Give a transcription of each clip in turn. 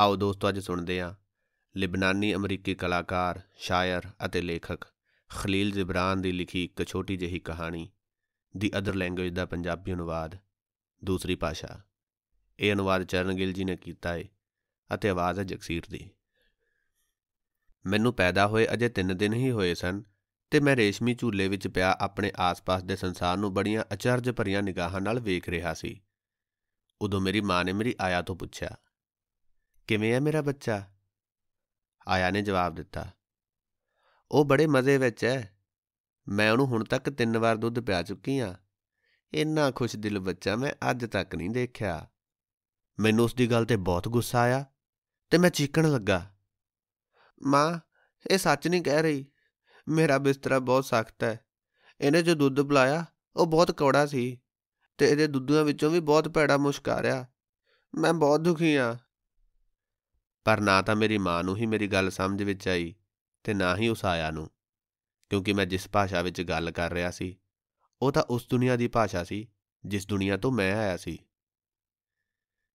ਆਓ ਦੋਸਤੋ ਅੱਜ ਸੁਣਦੇ ਹਾਂ ਲਿਬਨਾਨੀ ਅਮਰੀਕੀ ਕਲਾਕਾਰ ਸ਼ਾਇਰ ਅਤੇ ਲੇਖਕ ਖਲੀਲ ਜ਼ਿਬਰਾਨ ਦੀ ਲਿਖੀ ਇੱਕ ਛੋਟੀ ਜਿਹੀ ਕਹਾਣੀ ਦੀ ਅਦਰ ਲੈਂਗੁਏਜ ਦਾ ਪੰਜਾਬੀ ਅਨੁਵਾਦ ਦੂਸਰੀ ਭਾਸ਼ਾ ਇਹ ਅਨੁਵਾਦ ਚਰਨ ਜੀ ਨੇ ਕੀਤਾ ਹੈ ਅਤੇ ਆਵਾਜ਼ ਹੈ ਜਗਸੀਰ ਦੀ ਮੈਨੂੰ ਪੈਦਾ ਹੋਏ ਅਜੇ 3 ਦਿਨ ਹੀ ਹੋਏ ਸਨ ਤੇ ਮੈਂ ਰੇਸ਼ਮੀ ਝੂਲੇ ਵਿੱਚ ਪਿਆ ਆਪਣੇ ਆਸ-ਪਾਸ ਦੇ ਸੰਸਾਰ ਨੂੰ ਬੜੀਆਂ ਅਚਰਜ ਭਰੀਆਂ ਨਿਗਾਹਾਂ ਨਾਲ ਵੇਖ ਰਿਹਾ ਸੀ ਉਦੋਂ ਮੇਰੀ ਮਾਂ ਨੇ ਮੇਰੀ ਆਇਆ ਤੋਂ ਪੁੱਛਿਆ ਕਿਵੇਂ ਹੈ ਮੇਰਾ ਬੱਚਾ ਆਇਆ ਨੇ ਜਵਾਬ ਦਿੱਤਾ ਉਹ ਬੜੇ ਮਜ਼ੇ ਵਿੱਚ ਹੈ ਮੈਂ ਉਹਨੂੰ ਹੁਣ ਤੱਕ ਤਿੰਨ ਵਾਰ ਦੁੱਧ ਪਿਆ ਚੁੱਕੀ ਆ ਇੰਨਾ ਖੁਸ਼ ਦਿਲ ਬੱਚਾ ਮੈਂ ਅੱਜ ਤੱਕ ਨਹੀਂ ਦੇਖਿਆ ਮੈਨੂੰ ਉਸ ਦੀ ਗੱਲ ਤੇ ਬਹੁਤ ਗੁੱਸਾ ਆਇਆ ਤੇ ਮੈਂ ਚੀਕਣ ਲੱਗਾ ਮਾਂ ਇਹ ਸੱਚ ਨਹੀਂ ਕਹਿ ਰਹੀ ਮੇਰਾ ਬਿਸਤਰਾ ਬਹੁਤ ਸਖਤ ਹੈ ਇਹਨੇ ਜੋ ਦੁੱਧ ਬੁਲਾਇਆ ਉਹ ਬਹੁਤ ਕੌੜਾ ਸੀ ਤੇ ਇਹਦੇ ਦੁੱਧਾਂ ਵਿੱਚੋਂ ਵੀ ਬਹੁਤ ਭੈੜਾ ਮੁਸ਼ਕ ਆ ਰਿਹਾ ਮੈਂ ਬਹੁਤ ਦੁਖੀ ਆ ਪਰ ਨਾ ਤਾਂ ਮੇਰੀ ਮਾਂ ਨੂੰ ਹੀ ਮੇਰੀ ਗੱਲ ਸਮਝ ਵਿੱਚ ਆਈ ਤੇ ਨਾ ਹੀ ਉਸ ਆਇਆ ਨੂੰ ਕਿਉਂਕਿ ਮੈਂ ਜਿਸ ਭਾਸ਼ਾ ਵਿੱਚ ਗੱਲ ਕਰ ਰਿਹਾ ਸੀ ਉਹ ਤਾਂ ਉਸ ਦੁਨੀਆ ਦੀ ਭਾਸ਼ਾ ਸੀ ਜਿਸ ਦੁਨੀਆ ਤੋਂ ਮੈਂ ਆਇਆ ਸੀ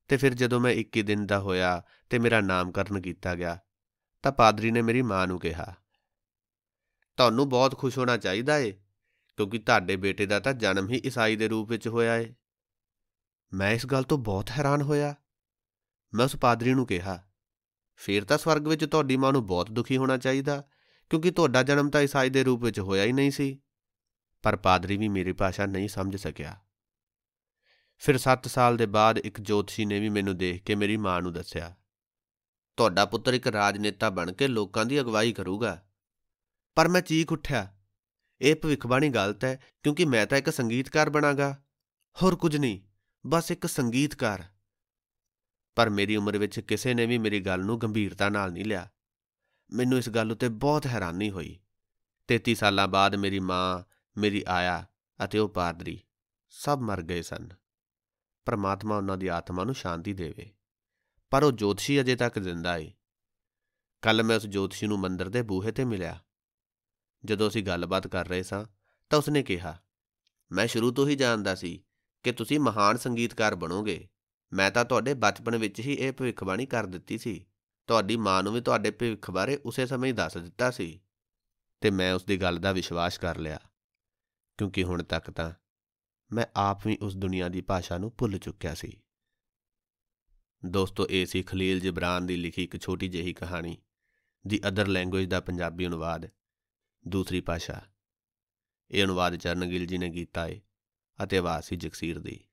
ਤੇ ਫਿਰ ਜਦੋਂ ਮੈਂ 21 ਦਿਨ ਦਾ ਹੋਇਆ ਤੇ ਮੇਰਾ ਨਾਮਕਰਨ ਕੀਤਾ ਗਿਆ ਤਾਂ ਪਾਦਰੀ ਨੇ ਮੇਰੀ ਮਾਂ ਨੂੰ ਕਿਹਾ ਤੁਹਾਨੂੰ ਬਹੁਤ ਖੁਸ਼ ਹੋਣਾ ਚਾਹੀਦਾ ਏ ਕਿਉਂਕਿ ਤੁਹਾਡੇ ਬੇਟੇ ਦਾ ਤਾਂ ਜਨਮ ਹੀ ਈਸਾਈ ਦੇ ਰੂਪ ਵਿੱਚ ਹੋਇਆ ਏ ਮੈਂ ਇਸ ਗੱਲ ਤੋਂ ਬਹੁਤ ਹੈਰਾਨ ਹੋਇਆ ਮੈਂ ਉਸ ਪਾਦਰੀ ਨੂੰ ਕਿਹਾ ਫੇਰ ਤਾਂ ਸਵਰਗ ਵਿੱਚ ਤੁਹਾਡੀ ਮਾਂ ਨੂੰ ਬਹੁਤ ਦੁਖੀ ਹੋਣਾ ਚਾਹੀਦਾ ਕਿਉਂਕਿ ਤੁਹਾਡਾ ਜਨਮ ਤਾਂ ਇਸਾਈ ਦੇ ਰੂਪ ਵਿੱਚ ਹੋਇਆ ਹੀ ਨਹੀਂ ਸੀ ਪਰ ਪਾਦਰੀ ਵੀ ਮੇਰੀ ਭਾਸ਼ਾ ਨਹੀਂ ਸਮਝ ਸਕਿਆ ਫਿਰ 7 ਸਾਲ ਦੇ ਬਾਅਦ ਇੱਕ ਜੋਤਸ਼ੀ ਨੇ ਵੀ ਮੈਨੂੰ ਦੇਖ ਕੇ ਮੇਰੀ ਮਾਂ ਨੂੰ ਦੱਸਿਆ ਤੁਹਾਡਾ ਪੁੱਤਰ ਇੱਕ ਰਾਜਨੇਤਾ ਬਣ ਕੇ ਲੋਕਾਂ ਦੀ ਅਗਵਾਈ ਕਰੂਗਾ ਪਰ ਮੈਂ ਚੀਕ ਉੱਠਿਆ ਇਹ ਭਵਿੱਖਬਾਣੀ ਗਲਤ ਹੈ ਕਿਉਂਕਿ ਮੈਂ ਤਾਂ ਇੱਕ ਸੰਗੀਤਕਾਰ ਬਣਾਗਾ ਹੋਰ ਕੁਝ ਨਹੀਂ ਬਸ ਇੱਕ ਸੰਗੀਤਕਾਰ ਪਰ ਮੇਰੀ ਉਮਰ ਵਿੱਚ ਕਿਸੇ ਨੇ ਵੀ ਮੇਰੀ ਗੱਲ ਨੂੰ ਗੰਭੀਰਤਾ ਨਾਲ ਨਹੀਂ ਲਿਆ ਮੈਨੂੰ ਇਸ ਗੱਲ ਉੱਤੇ ਬਹੁਤ ਹੈਰਾਨੀ ਹੋਈ 33 ਸਾਲਾਂ ਬਾਅਦ ਮੇਰੀ ਮਾਂ ਮੇਰੀ ਆਇਆ ਅਤੇ ਉਹ ਪਾਦਰੀ ਸਭ ਮਰ ਗਏ ਸਨ ਪਰਮਾਤਮਾ ਉਹਨਾਂ ਦੀ ਆਤਮਾ ਨੂੰ ਸ਼ਾਂਤੀ ਦੇਵੇ ਪਰ ਉਹ ਜੋਤਸ਼ੀ ਅਜੇ ਤੱਕ ਜ਼ਿੰਦਾ ਹੈ ਕੱਲ ਮੈਂ ਉਸ ਜੋਤਸ਼ੀ ਨੂੰ ਮੰਦਰ ਦੇ ਬੂਹੇ ਤੇ ਮਿਲਿਆ ਜਦੋਂ ਅਸੀਂ ਗੱਲਬਾਤ ਕਰ ਰਹੇ ਸਾਂ ਤਾਂ ਉਸਨੇ ਕਿਹਾ ਮੈਂ ਸ਼ੁਰੂ ਤੋਂ ਹੀ ਜਾਣਦਾ ਸੀ ਕਿ ਤੁਸੀਂ ਮਹਾਨ ਸੰਗੀਤਕਾਰ ਬਣੋਗੇ ਮੈਂ ਤਾਂ ਤੁਹਾਡੇ ਬਚਪਨ ਵਿੱਚ ਹੀ ਇਹ ਭਵਿੱਖਬਾਣੀ ਕਰ ਦਿੱਤੀ ਸੀ ਤੁਹਾਡੀ ਮਾਂ ਨੂੰ ਵੀ ਤੁਹਾਡੇ ਭਵਿੱਖ ਬਾਰੇ ਉਸੇ ਸਮੇਂ ਹੀ ਦੱਸ ਦਿੱਤਾ ਸੀ ਤੇ ਮੈਂ ਉਸ ਦੀ ਗੱਲ ਦਾ ਵਿਸ਼ਵਾਸ ਕਰ ਲਿਆ ਕਿਉਂਕਿ ਹੁਣ ਤੱਕ ਤਾਂ ਮੈਂ ਆਪ ਵੀ ਉਸ ਦੁਨੀਆ ਦੀ ਭਾਸ਼ਾ ਨੂੰ ਭੁੱਲ ਚੁੱਕਿਆ ਸੀ ਦੋਸਤੋ ਇਹ ਸੀ ਖਲੀਲ ਜਬਰਾਨ ਦੀ ਲਿਖੀ ਇੱਕ ਛੋਟੀ ਜਿਹੀ ਕਹਾਣੀ ਦੀ ਅਦਰ ਲੈਂਗੁਏਜ ਦਾ ਪੰਜਾਬੀ ਅਨੁਵਾਦ ਦੂਸਰੀ ਭਾਸ਼ਾ ਇਹ ਅਨੁਵਾਦ ਚਰਨਗਿਲ ਜੀ ਨੇ ਕੀਤਾ ਹੈ ਅਤੇ ਆਵਾਜ਼ ਸੀ ਜਗਸੀਰ ਦੀ